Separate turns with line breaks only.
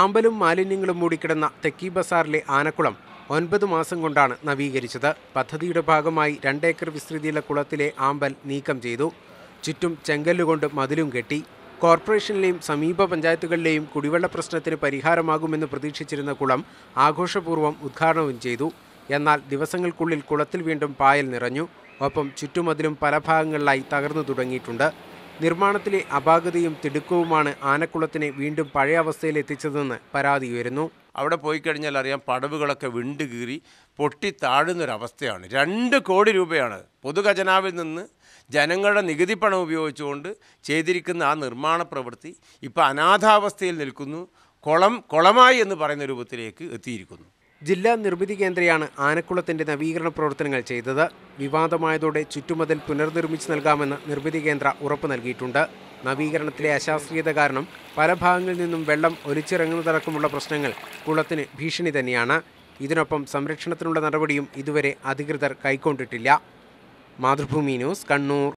ആമ്പലും മാലിന്യങ്ങളും മൂടിക്കിടന്ന തെക്കി ബസാറിലെ ആനക്കുളം ഒൻപത് മാസം കൊണ്ടാണ് നവീകരിച്ചത് പദ്ധതിയുടെ ഭാഗമായി രണ്ടേക്കർ വിസ്തൃതിയിലെ കുളത്തിലെ ആമ്പൽ നീക്കം ചെയ്തു ചുറ്റും ചെങ്കല്ലുകൊണ്ട് മതിലും കെട്ടി കോർപ്പറേഷനിലെയും സമീപ പഞ്ചായത്തുകളിലെയും കുടിവെള്ള പ്രശ്നത്തിന് പരിഹാരമാകുമെന്ന് പ്രതീക്ഷിച്ചിരുന്ന കുളം ആഘോഷപൂർവ്വം ഉദ്ഘാടനവും ചെയ്തു എന്നാൽ ദിവസങ്ങൾക്കുള്ളിൽ കുളത്തിൽ വീണ്ടും പായൽ നിറഞ്ഞു ഒപ്പം ചുറ്റുമതിലും പല ഭാഗങ്ങളിലായി തകർന്നു തുടങ്ങിയിട്ടുണ്ട് നിർമ്മാണത്തിലെ അപാകതയും തിടുക്കവുമാണ് ആനക്കുളത്തിനെ വീണ്ടും പഴയ അവസ്ഥയിൽ
എത്തിച്ചതെന്ന് പരാതി ഉയരുന്നു അവിടെ പോയി കഴിഞ്ഞാൽ അറിയാം പടവുകളൊക്കെ വിണ്ട് കീറി പൊട്ടി താഴുന്നൊരവസ്ഥയാണ് രണ്ട് കോടി രൂപയാണ് പൊതുഖജനാവിൽ നിന്ന് ജനങ്ങളുടെ നികുതി പണം ഉപയോഗിച്ചുകൊണ്ട് ചെയ്തിരിക്കുന്ന ആ നിർമ്മാണ പ്രവൃത്തി ഇപ്പോൾ അനാഥാവസ്ഥയിൽ നിൽക്കുന്നു കുളം കുളമായി എന്ന് പറയുന്ന രൂപത്തിലേക്ക് എത്തിയിരിക്കുന്നു ജില്ലാ നിർമ്മിതി കേന്ദ്രയാണ്
ആനക്കുളത്തിന്റെ നവീകരണ പ്രവർത്തനങ്ങൾ ചെയ്തത് വിവാദമായതോടെ ചുറ്റുമതിൽ പുനർനിർമ്മിച്ചു നൽകാമെന്ന് നിർമ്മിതി കേന്ദ്ര ഉറപ്പ് നൽകിയിട്ടുണ്ട് നവീകരണത്തിലെ അശാസ്ത്രീയത കാരണം പല ഭാഗങ്ങളിൽ നിന്നും വെള്ളം ഒലിച്ചിറങ്ങുന്നതടക്കമുള്ള പ്രശ്നങ്ങൾ കുളത്തിന് ഭീഷണി തന്നെയാണ് ഇതിനൊപ്പം സംരക്ഷണത്തിനുള്ള നടപടിയും ഇതുവരെ അധികൃതർ കൈക്കൊണ്ടിട്ടില്ല മാതൃഭൂമി ന്യൂസ് കണ്ണൂർ